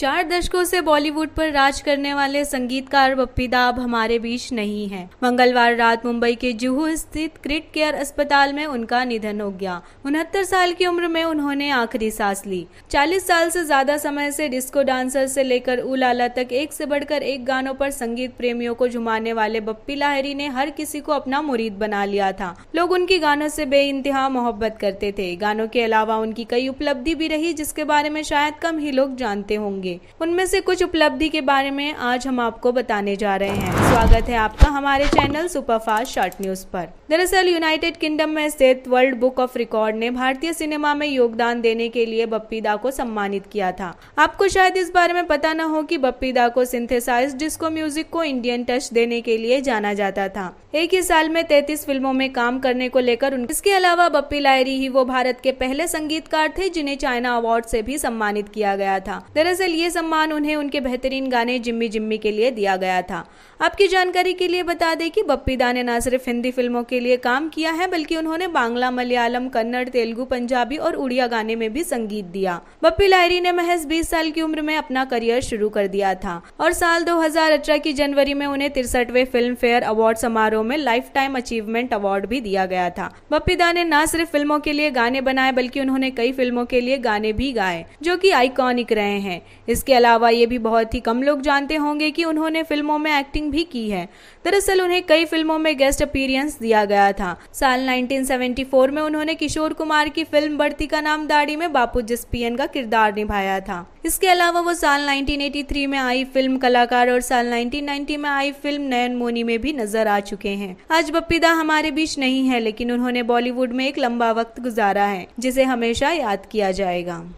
चार दशकों से बॉलीवुड पर राज करने वाले संगीतकार बप्पी दा अब हमारे बीच नहीं हैं। मंगलवार रात मुंबई के जुहू स्थित क्रिट केयर अस्पताल में उनका निधन हो गया उनहत्तर साल की उम्र में उन्होंने आखिरी सांस ली 40 साल से ज्यादा समय से डिस्को डांसर से लेकर उलाला तक एक से बढ़कर एक गानों पर संगीत प्रेमियों को झुमाने वाले बप्पी लाहरी ने हर किसी को अपना मुरीद बना लिया था लोग उनकी गानों से बे मोहब्बत करते थे गानों के अलावा उनकी कई उपलब्धि भी रही जिसके बारे में शायद कम ही लोग जानते होंगे होंगे उनमें से कुछ उपलब्धि के बारे में आज हम आपको बताने जा रहे हैं स्वागत है आपका हमारे चैनल सुपरफास्ट शॉर्ट न्यूज पर दरअसल यूनाइटेड किंगडम में स्थित वर्ल्ड बुक ऑफ रिकॉर्ड ने भारतीय सिनेमा में योगदान देने के लिए बप्पी दा को सम्मानित किया था आपको शायद इस बारे में पता न हो कि बप्पी दा को सिंथेसाइज डिस्को म्यूजिक को इंडियन टच देने के लिए जाना जाता था एक ही साल में तैतीस फिल्मों में काम करने को लेकर उन इसके अलावा बप्पी लायरी ही वो भारत के पहले संगीतकार थे जिन्हें चाइना अवार्ड से भी सम्मानित किया गया था दरअसल ये सम्मान उन्हें उनके बेहतरीन गाने जिम्मी जिम्मी के लिए दिया गया था आपकी जानकारी के लिए बता दें कि बप्पी दा ने न सिर्फ हिंदी फिल्मों के लिए काम किया है बल्कि उन्होंने बांग्ला मलयालम कन्नड़ तेलुगु पंजाबी और उड़िया गाने में भी संगीत दिया बप्पी लाहरी ने महज बीस साल की उम्र में अपना करियर शुरू कर दिया था और साल दो की जनवरी में उन्हें तिरसठवे फिल्म फेयर अवार्ड समारोह में लाइफ टाइम अचीवमेंट अवार्ड भी दिया गया था बप्पी दा ने न सिर्फ फिल्मों के लिए गाने बनाए बल्कि उन्होंने कई फिल्मों के लिए गाने भी गाए जो की आइकॉनिक रहे हैं इसके अलावा ये भी बहुत ही कम लोग जानते होंगे कि उन्होंने फिल्मों में एक्टिंग भी की है दरअसल उन्हें कई फिल्मों में गेस्ट अपीरियंस दिया गया था साल 1974 में उन्होंने किशोर कुमार की फिल्म बढ़ती का नाम दाढ़ी में बापू जसपियन का किरदार निभाया था इसके अलावा वो साल 1983 में आई फिल्म कलाकार और साल 1990 में आई फिल्म नयन मोनी में भी नजर आ चुके हैं आज बपीदा हमारे बीच नहीं है लेकिन उन्होंने बॉलीवुड में एक लंबा वक्त गुजारा है जिसे हमेशा याद किया जाएगा